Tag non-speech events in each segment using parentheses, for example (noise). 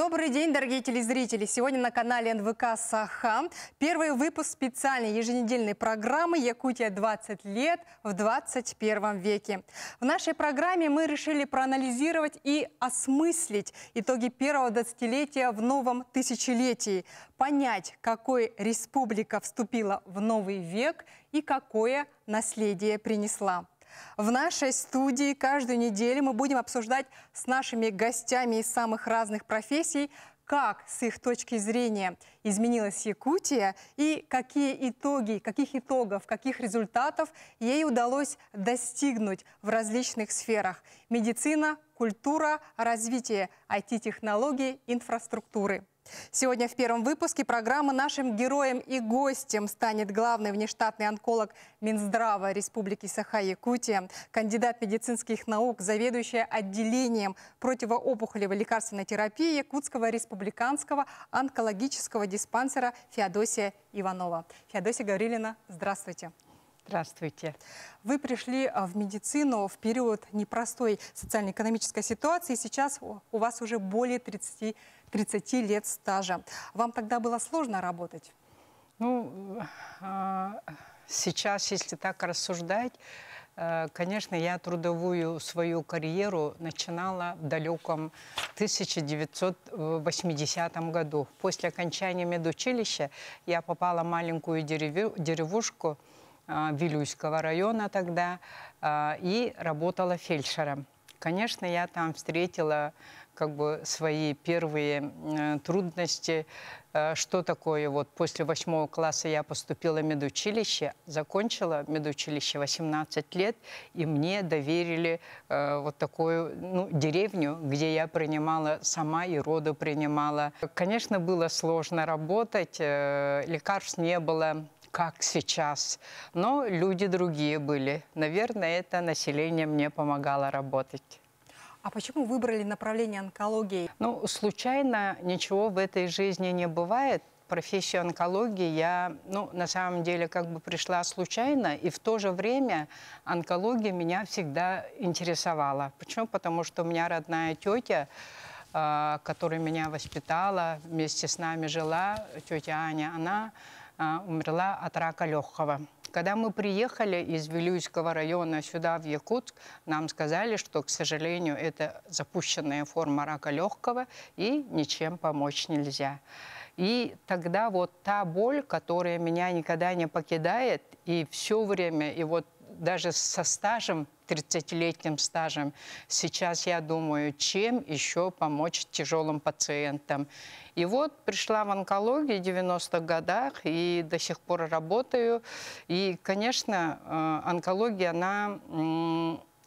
Добрый день, дорогие телезрители! Сегодня на канале НВК «Саха» первый выпуск специальной еженедельной программы «Якутия 20 лет в 21 веке». В нашей программе мы решили проанализировать и осмыслить итоги первого десятилетия в новом тысячелетии, понять, какой республика вступила в новый век и какое наследие принесла. В нашей студии каждую неделю мы будем обсуждать с нашими гостями из самых разных профессий, как с их точки зрения изменилась Якутия и какие итоги, каких итогов, каких результатов ей удалось достигнуть в различных сферах – медицина, культура, развитие IT-технологий, инфраструктуры – Сегодня в первом выпуске программы нашим героем и гостем станет главный внештатный онколог Минздрава Республики Саха-Якутия, кандидат медицинских наук, заведующая отделением противоопухолевой лекарственной терапии Якутского республиканского онкологического диспансера Феодосия Иванова. Феодосия Гаврилина, здравствуйте. Здравствуйте. Вы пришли а, в медицину в период непростой социально-экономической ситуации. Сейчас у вас уже более 30, 30 лет стажа. Вам тогда было сложно работать? Ну, а, сейчас, если так рассуждать, э, конечно, я трудовую свою карьеру начинала в далеком 1980 году. После окончания медучилища я попала в маленькую деревушку, Э, Вилюйского района тогда э, и работала фельдшером. Конечно, я там встретила как бы свои первые э, трудности. что такое? Вот после восьмого класса я поступила в медучилище, закончила медучилище 18 лет, и мне доверили вот такую ну, деревню, где я принимала сама и роду принимала. Конечно, было сложно работать, лекарств не было, как сейчас. Но люди другие были. Наверное, это население мне помогало работать. А почему выбрали направление онкологии? Ну, случайно ничего в этой жизни не бывает. Профессию онкологии я, ну, на самом деле, как бы пришла случайно, и в то же время онкология меня всегда интересовала. Почему? Потому что у меня родная тетя, а, которая меня воспитала, вместе с нами жила, тетя Аня, она а, умерла от рака легкого. Когда мы приехали из Вилюйского района сюда, в Якутск, нам сказали, что, к сожалению, это запущенная форма рака легкого, и ничем помочь нельзя. И тогда вот та боль, которая меня никогда не покидает, и все время, и вот даже со стажем, 30-летним стажем, сейчас я думаю, чем еще помочь тяжелым пациентам. И вот пришла в онкологию в 90-х годах и до сих пор работаю. И, конечно, э, онкология, она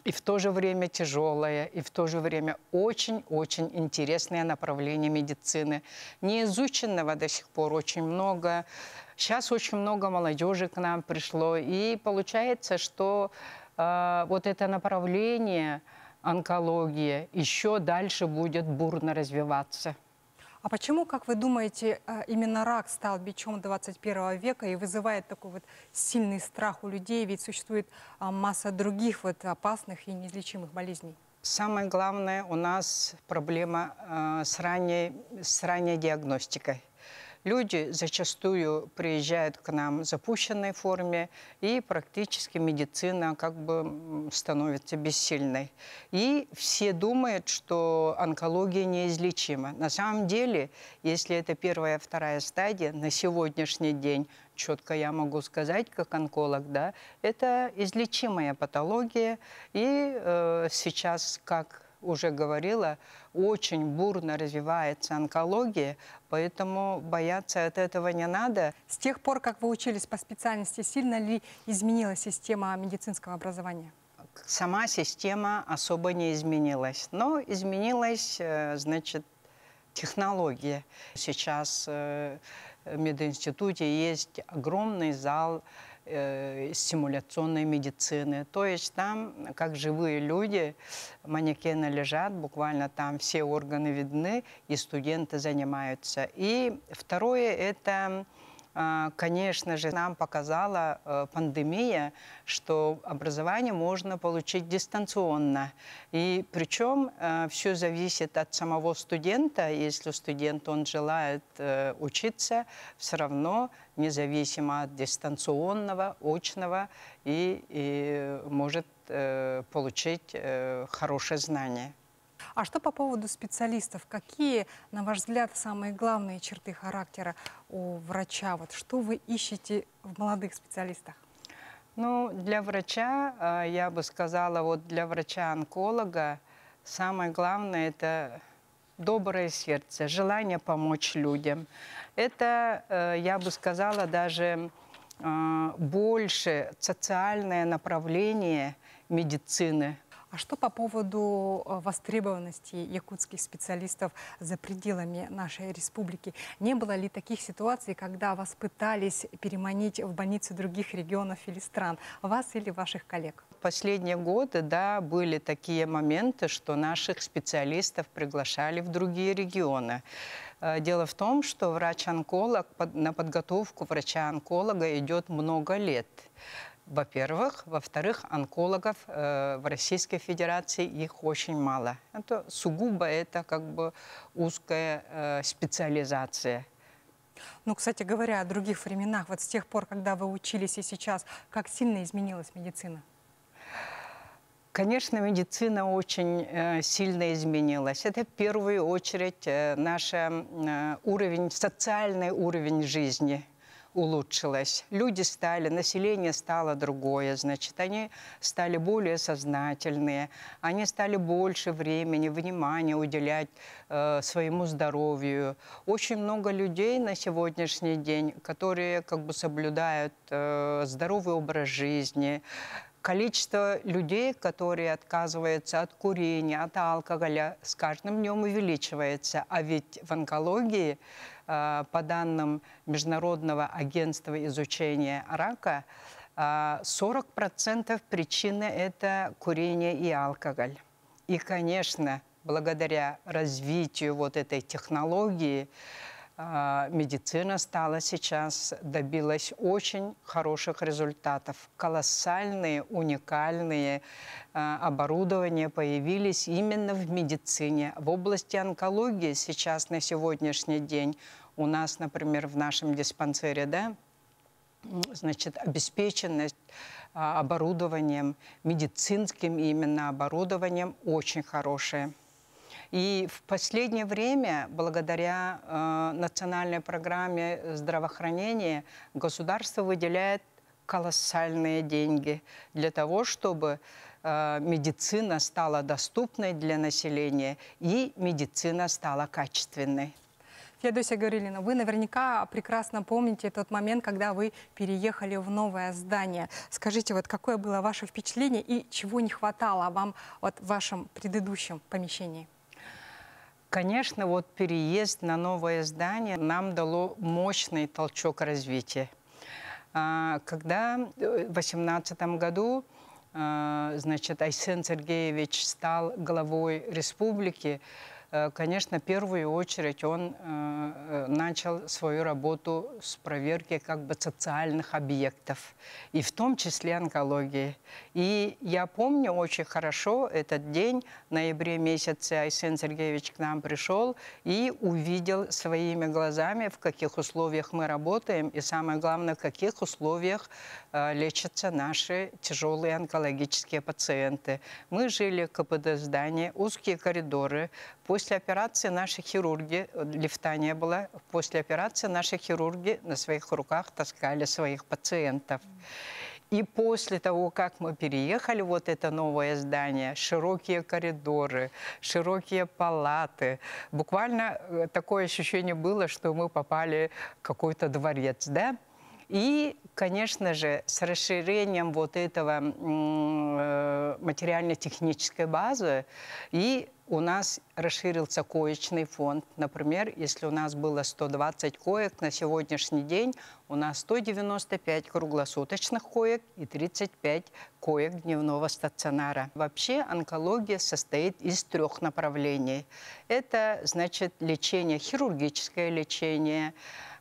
и в то же время тяжелое, и в то же время очень-очень интересное направление медицины. Не изученного до сих пор очень много. Сейчас очень много молодежи к нам пришло, и получается, что э, вот это направление онкология еще дальше будет бурно развиваться. А почему, как вы думаете, э, именно рак стал бичом 21 века и вызывает такой вот сильный страх у людей? Ведь существует а, масса других вот опасных и неизлечимых болезней. Самое главное у нас проблема э, с, ранней, с ранней диагностикой. Люди зачастую приезжают к нам в запущенной форме, и практически медицина как бы становится бессильной. И все думают, что онкология неизлечима. На самом деле, если это первая, вторая стадия, на сегодняшний день четко я могу сказать, как онколог, да, это излечимая патология. И э, сейчас, как уже говорила, очень бурно развивается онкология, поэтому бояться от этого не надо. С тех пор, как вы учились по специальности, сильно ли изменилась система медицинского образования? Сама система особо не изменилась, но изменилась, э, значит, технология. Сейчас э, в мединституте есть огромный зал, э, стимуляционной медицины. То есть там, как живые люди, манекены лежат, буквально там все органы видны, и студенты занимаются. И второе – это а, конечно же, нам показала э, пандемия, что образование можно получить дистанционно. И причем э, все зависит от самого студента. Если студент он желает э, учиться, все равно независимо от дистанционного, очного, и, и может получить хорошее знание. А что по поводу специалистов? Какие, на ваш взгляд, самые главные черты характера у врача? Вот что вы ищете в молодых специалистах? Ну, для врача, а, я бы сказала, вот для врача-онколога самое главное – это доброе сердце, желание помочь людям. Это, э, я бы сказала, даже а, больше социальное направление медицины, а что по поводу э, востребованности якутских специалистов за пределами нашей республики? Не было ли таких ситуаций, когда вас пытались переманить в больницы других регионов или стран, вас или ваших коллег? Последние годы, да, были такие моменты, что наших специалистов приглашали в другие регионы. Э, дело в том, что врач-онколог, на подготовку врача-онколога идет много лет во-первых. Во-вторых, онкологов э, в Российской Федерации их очень мало. Это сугубо это как бы узкая э, специализация. Ну, кстати говоря, о других временах, вот с тех пор, когда вы учились и сейчас, как сильно изменилась медицина? Конечно, медицина очень э, сильно изменилась. Это в первую очередь э, наш э, уровень, социальный уровень жизни – улучшилось. Люди стали, население стало другое, значит, они стали более сознательные, они стали больше времени, внимания уделять э, своему здоровью. Очень много людей на сегодняшний день, которые как бы соблюдают э, здоровый образ жизни, количество людей, которые отказываются от курения, от алкоголя, с каждым днем увеличивается. А ведь в онкологии Э, по данным Международного агентства изучения рака, 40% э, причины – это курение и алкоголь. И, конечно, благодаря развитию вот этой технологии, а, медицина стала сейчас, добилась очень хороших результатов. Колоссальные, уникальные а, оборудования появились именно в медицине. В области онкологии сейчас, на сегодняшний день, у нас, например, в нашем диспансере, да, значит, обеспеченность а, оборудованием, медицинским именно оборудованием очень хорошая. И в последнее время, благодаря э, национальной программе здравоохранения, государство выделяет колоссальные деньги для того, чтобы э, медицина стала доступной для населения и медицина стала качественной. Феодосия Гаврилина, вы наверняка прекрасно помните тот момент, когда вы переехали в новое здание. Скажите, вот какое было ваше впечатление и чего не хватало вам вот в вашем предыдущем помещении? Конечно, вот переезд на новое здание нам дало мощный толчок развития. А, когда э, в 2018 году а, значит, Айсен Сергеевич стал главой республики, Э, конечно, в первую очередь он э, э, начал свою работу с проверки как бы социальных объектов, и в том числе онкологии. И я помню очень хорошо этот день, в ноябре месяце Айсен Сергеевич к нам пришел и увидел своими глазами, в каких условиях мы работаем, и самое главное, в каких условиях лечатся наши тяжелые онкологические пациенты. Мы жили в КПД здании, узкие коридоры, после После операции наши хирурги, э, лифтания была, после операции наши хирурги на своих руках таскали своих пациентов. И после того, как мы переехали, вот это новое здание, широкие коридоры, широкие палаты, буквально э, такое ощущение было, что мы попали в какой-то дворец, да? И, конечно же, с расширением вот этого э, материально-технической базы и у нас расширился коечный фонд. Например, если у нас было 120 коек, на сегодняшний день у нас 195 круглосуточных коек и 35 коек дневного стационара. Вообще онкология состоит из трех направлений. Это, значит, лечение, хирургическое лечение,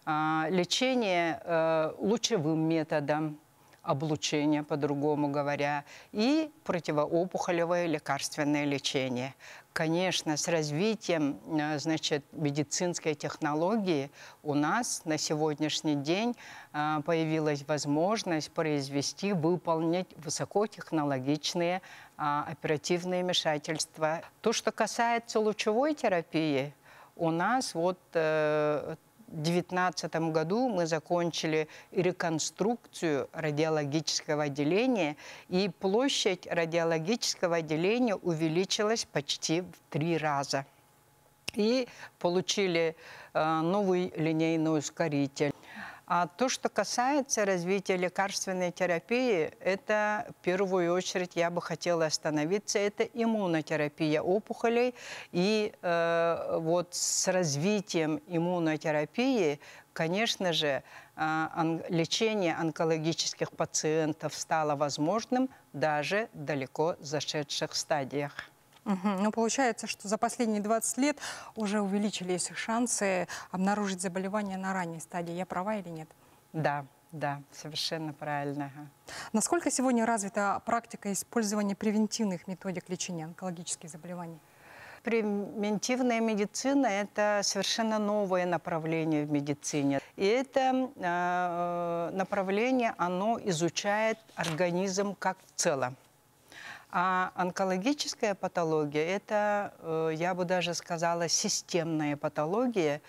а, лечение э, лучевым методом, облучение, по-другому говоря, и противоопухолевое лекарственное лечение. Конечно, с развитием э, значит, медицинской технологии у нас на сегодняшний день э, появилась возможность произвести, выполнить высокотехнологичные а, оперативные вмешательства. То, что касается лучевой терапии, у нас вот 2019 году мы закончили реконструкцию радиологического отделения, и площадь радиологического отделения увеличилась почти в три раза. И получили э, новый линейный ускоритель. А то, что касается развития лекарственной терапии, это в первую очередь я бы хотела остановиться, это иммунотерапия опухолей. И э, вот с развитием иммунотерапии, конечно же, э, лечение онкологических пациентов стало возможным даже далеко зашедших стадиях. Угу. Ну, получается, что за последние 20 лет уже увеличились шансы обнаружить заболевание на ранней стадии. Я права или нет? Да, да, совершенно правильно. Насколько сегодня развита практика использования превентивных методик лечения онкологических заболеваний? Превентивная медицина – это совершенно новое направление в медицине. И это э, направление, оно изучает организм как в целом. А онкологическая патология – это, э, я бы даже сказала, системная патология,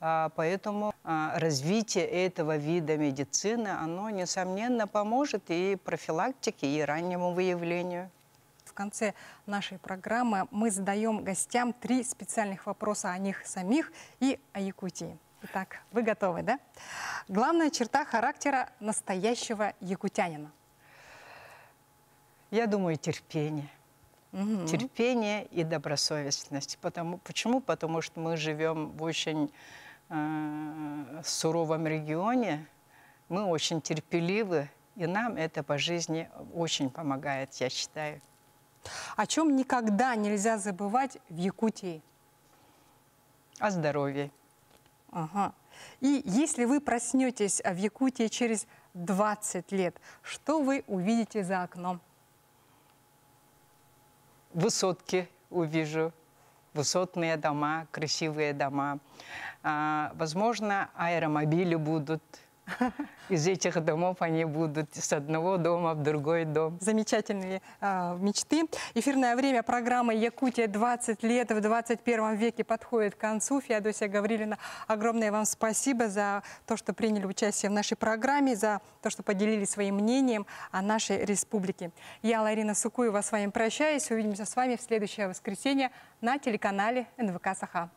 а, Поэтому а, развитие этого вида медицины, оно, несомненно, поможет и профилактике, и раннему выявлению. В конце нашей программы мы задаем гостям три специальных вопроса о них самих и о Якутии. Итак, вы готовы, да? Главная черта характера настоящего якутянина – я думаю, терпение. Угу. Терпение и добросовестность. Потому, почему? Потому что мы живем в очень э, суровом регионе, мы очень терпеливы, и нам это по жизни очень помогает, я считаю. О чем никогда нельзя забывать в Якутии? О здоровье. Ага. И если вы проснетесь в Якутии через 20 лет, что вы увидите за окном? высотки увижу, высотные дома, красивые дома. А, возможно, аэромобили будут – (laughs) Из этих домов они будут с одного дома в другой дом. Замечательные э, мечты. Эфирное время программы «Якутия 20 лет в 21 веке» подходит к концу. Феодосия Гаврилина, огромное вам спасибо за то, что приняли участие в нашей программе, за то, что поделились своим мнением о нашей республике. Я, Ларина Сукуева, с вами прощаюсь. Увидимся с вами в следующее воскресенье на телеканале НВК «Саха».